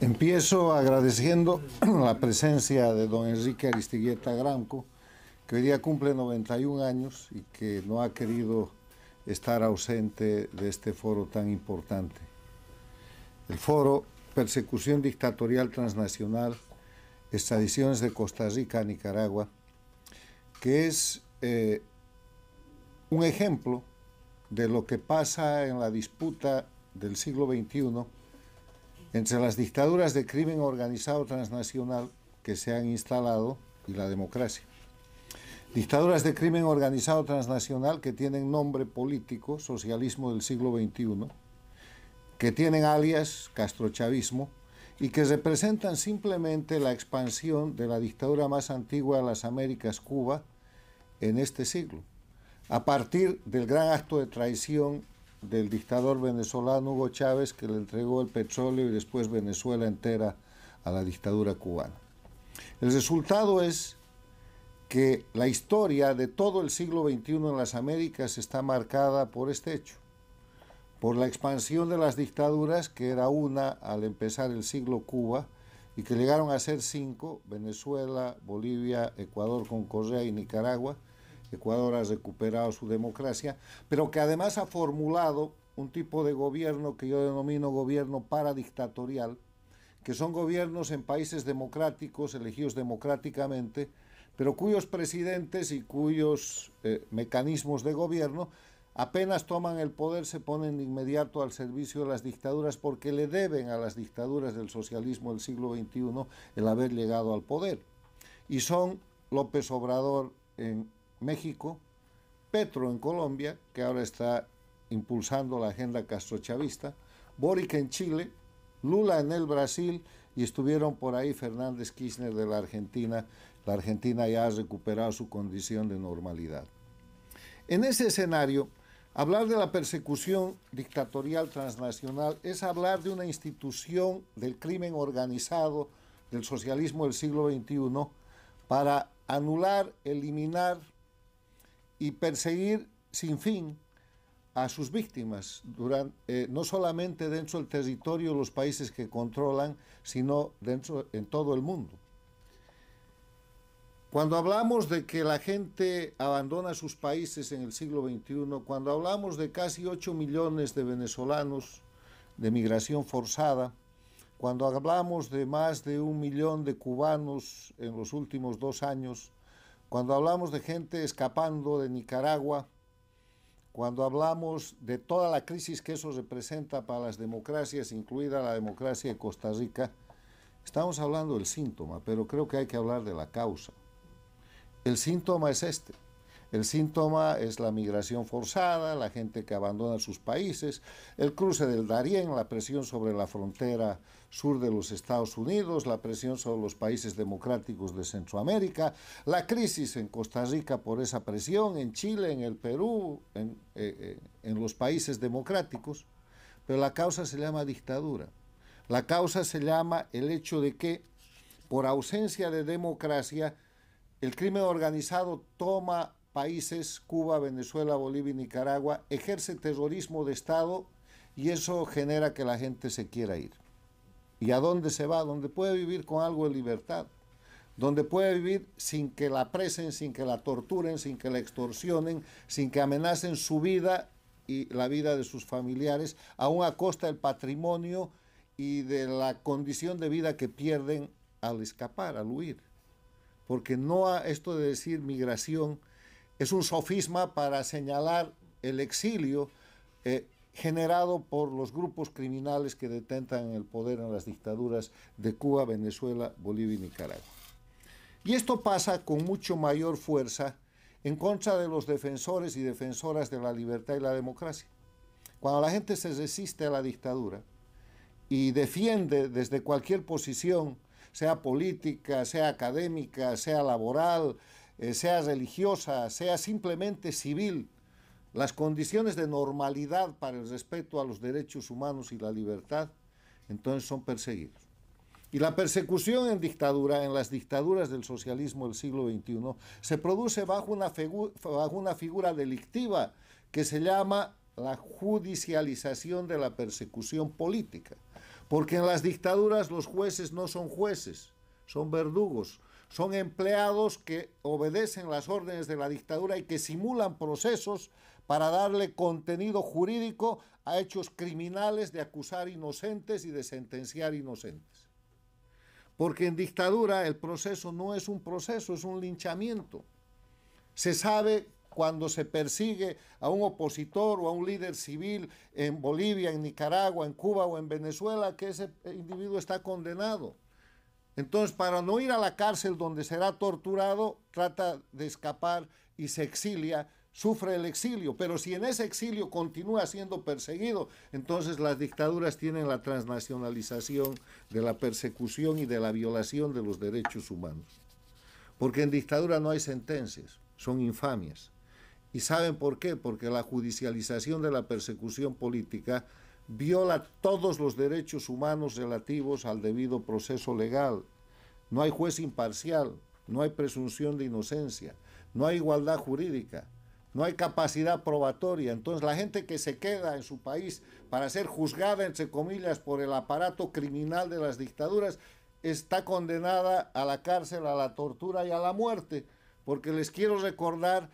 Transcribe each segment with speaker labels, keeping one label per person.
Speaker 1: Empiezo agradeciendo la presencia de don Enrique Aristigueta Granco, que hoy día cumple 91 años y que no ha querido estar ausente de este foro tan importante. El foro Persecución Dictatorial Transnacional, Extradiciones de Costa Rica a Nicaragua, que es eh, un ejemplo de lo que pasa en la disputa del siglo XXI entre las dictaduras de crimen organizado transnacional que se han instalado y la democracia. Dictaduras de crimen organizado transnacional que tienen nombre político, socialismo del siglo XXI, que tienen alias castrochavismo y que representan simplemente la expansión de la dictadura más antigua de las Américas, Cuba, en este siglo, a partir del gran acto de traición del dictador venezolano Hugo Chávez que le entregó el petróleo y después Venezuela entera a la dictadura cubana. El resultado es que la historia de todo el siglo XXI en las Américas está marcada por este hecho, por la expansión de las dictaduras, que era una al empezar el siglo Cuba, y que llegaron a ser cinco, Venezuela, Bolivia, Ecuador con Correa y Nicaragua, Ecuador ha recuperado su democracia, pero que además ha formulado un tipo de gobierno que yo denomino gobierno paradictatorial, que son gobiernos en países democráticos, elegidos democráticamente, pero cuyos presidentes y cuyos eh, mecanismos de gobierno apenas toman el poder se ponen de inmediato al servicio de las dictaduras porque le deben a las dictaduras del socialismo del siglo XXI el haber llegado al poder. Y son López Obrador en México, Petro en Colombia, que ahora está impulsando la agenda castrochavista, Boric en Chile, Lula en el Brasil y estuvieron por ahí Fernández Kirchner de la Argentina. La Argentina ya ha recuperado su condición de normalidad. En ese escenario, hablar de la persecución dictatorial transnacional es hablar de una institución del crimen organizado del socialismo del siglo XXI para anular, eliminar, y perseguir sin fin a sus víctimas, durante, eh, no solamente dentro del territorio de los países que controlan, sino dentro en todo el mundo. Cuando hablamos de que la gente abandona sus países en el siglo XXI, cuando hablamos de casi 8 millones de venezolanos de migración forzada, cuando hablamos de más de un millón de cubanos en los últimos dos años, cuando hablamos de gente escapando de Nicaragua, cuando hablamos de toda la crisis que eso representa para las democracias, incluida la democracia de Costa Rica, estamos hablando del síntoma, pero creo que hay que hablar de la causa. El síntoma es este. El síntoma es la migración forzada, la gente que abandona sus países, el cruce del Darién, la presión sobre la frontera sur de los Estados Unidos, la presión sobre los países democráticos de Centroamérica, la crisis en Costa Rica por esa presión, en Chile, en el Perú, en, eh, eh, en los países democráticos, pero la causa se llama dictadura. La causa se llama el hecho de que por ausencia de democracia, el crimen organizado toma países, Cuba, Venezuela, Bolivia y Nicaragua, ejerce terrorismo de Estado y eso genera que la gente se quiera ir. ¿Y a dónde se va? Donde puede vivir con algo de libertad, donde puede vivir sin que la presen, sin que la torturen, sin que la extorsionen, sin que amenacen su vida y la vida de sus familiares, aún a costa del patrimonio y de la condición de vida que pierden al escapar, al huir. Porque no a esto de decir migración, es un sofisma para señalar el exilio eh, generado por los grupos criminales que detentan el poder en las dictaduras de Cuba, Venezuela, Bolivia y Nicaragua. Y esto pasa con mucho mayor fuerza en contra de los defensores y defensoras de la libertad y la democracia. Cuando la gente se resiste a la dictadura y defiende desde cualquier posición, sea política, sea académica, sea laboral, eh, sea religiosa, sea simplemente civil, las condiciones de normalidad para el respeto a los derechos humanos y la libertad, entonces son perseguidos. Y la persecución en dictadura, en las dictaduras del socialismo del siglo XXI, se produce bajo una, bajo una figura delictiva que se llama la judicialización de la persecución política. Porque en las dictaduras los jueces no son jueces, son verdugos, son empleados que obedecen las órdenes de la dictadura y que simulan procesos para darle contenido jurídico a hechos criminales de acusar inocentes y de sentenciar inocentes. Porque en dictadura el proceso no es un proceso, es un linchamiento. Se sabe cuando se persigue a un opositor o a un líder civil en Bolivia, en Nicaragua, en Cuba o en Venezuela, que ese individuo está condenado. Entonces, para no ir a la cárcel donde será torturado, trata de escapar y se exilia, sufre el exilio, pero si en ese exilio continúa siendo perseguido, entonces las dictaduras tienen la transnacionalización de la persecución y de la violación de los derechos humanos. Porque en dictadura no hay sentencias, son infamias. ¿Y saben por qué? Porque la judicialización de la persecución política viola todos los derechos humanos relativos al debido proceso legal. No hay juez imparcial, no hay presunción de inocencia, no hay igualdad jurídica, no hay capacidad probatoria. Entonces la gente que se queda en su país para ser juzgada, entre comillas, por el aparato criminal de las dictaduras, está condenada a la cárcel, a la tortura y a la muerte. Porque les quiero recordar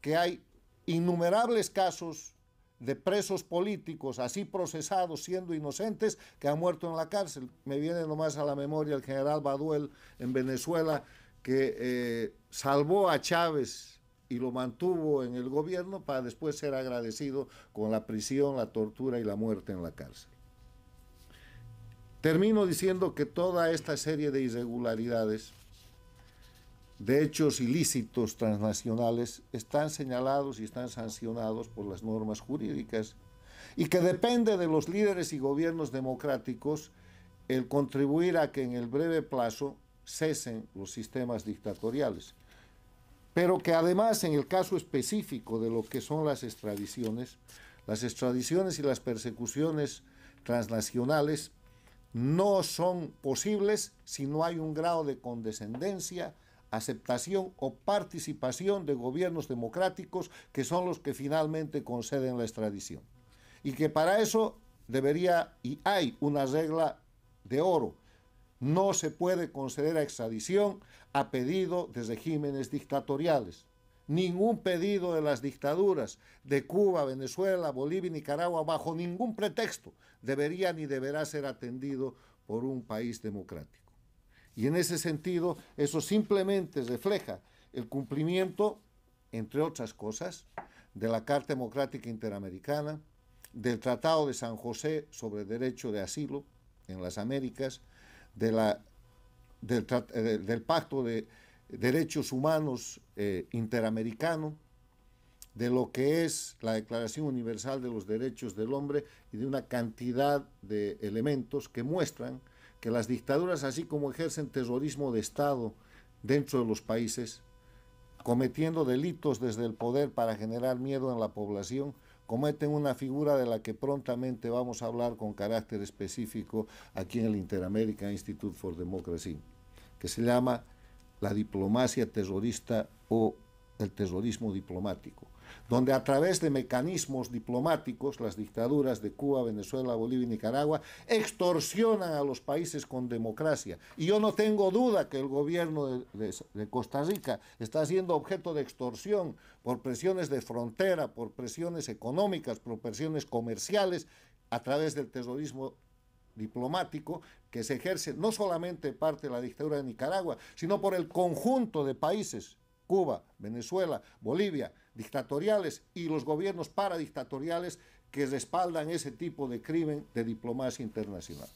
Speaker 1: que hay innumerables casos de presos políticos así procesados siendo inocentes que han muerto en la cárcel. Me viene nomás a la memoria el general Baduel en Venezuela que eh, salvó a Chávez y lo mantuvo en el gobierno para después ser agradecido con la prisión, la tortura y la muerte en la cárcel. Termino diciendo que toda esta serie de irregularidades de hechos ilícitos transnacionales están señalados y están sancionados por las normas jurídicas y que depende de los líderes y gobiernos democráticos el contribuir a que en el breve plazo cesen los sistemas dictatoriales. Pero que además en el caso específico de lo que son las extradiciones, las extradiciones y las persecuciones transnacionales no son posibles si no hay un grado de condescendencia, aceptación o participación de gobiernos democráticos que son los que finalmente conceden la extradición. Y que para eso debería y hay una regla de oro. No se puede conceder a extradición a pedido de regímenes dictatoriales. Ningún pedido de las dictaduras de Cuba, Venezuela, Bolivia y Nicaragua bajo ningún pretexto debería ni deberá ser atendido por un país democrático. Y en ese sentido, eso simplemente refleja el cumplimiento, entre otras cosas, de la Carta Democrática Interamericana, del Tratado de San José sobre Derecho de Asilo en las Américas, eh, del, Pacto de Derechos Humanos eh, Interamericano, de lo que es la Declaración Universal de los Derechos del Hombre y de una cantidad de elementos que muestran que las dictaduras, así como ejercen terrorismo de Estado dentro de los países, cometiendo delitos desde el poder para generar miedo en la población, cometen una figura de la que prontamente vamos a hablar con carácter específico aquí en el inter Institute for Democracy, que se llama la diplomacia terrorista o el terrorismo diplomático donde a través de mecanismos diplomáticos las dictaduras de Cuba, Venezuela, Bolivia y Nicaragua extorsionan a los países con democracia. Y yo no tengo duda que el gobierno de, Costa Rica está siendo objeto de extorsión por presiones de frontera, por presiones económicas, por presiones comerciales, a través del terrorismo diplomático que se ejerce no solamente parte de la dictadura de Nicaragua, sino por el conjunto de países, Cuba, Venezuela, Bolivia, dictatoriales y los gobiernos paradictatoriales que respaldan ese tipo de crimen de diplomacia internacional.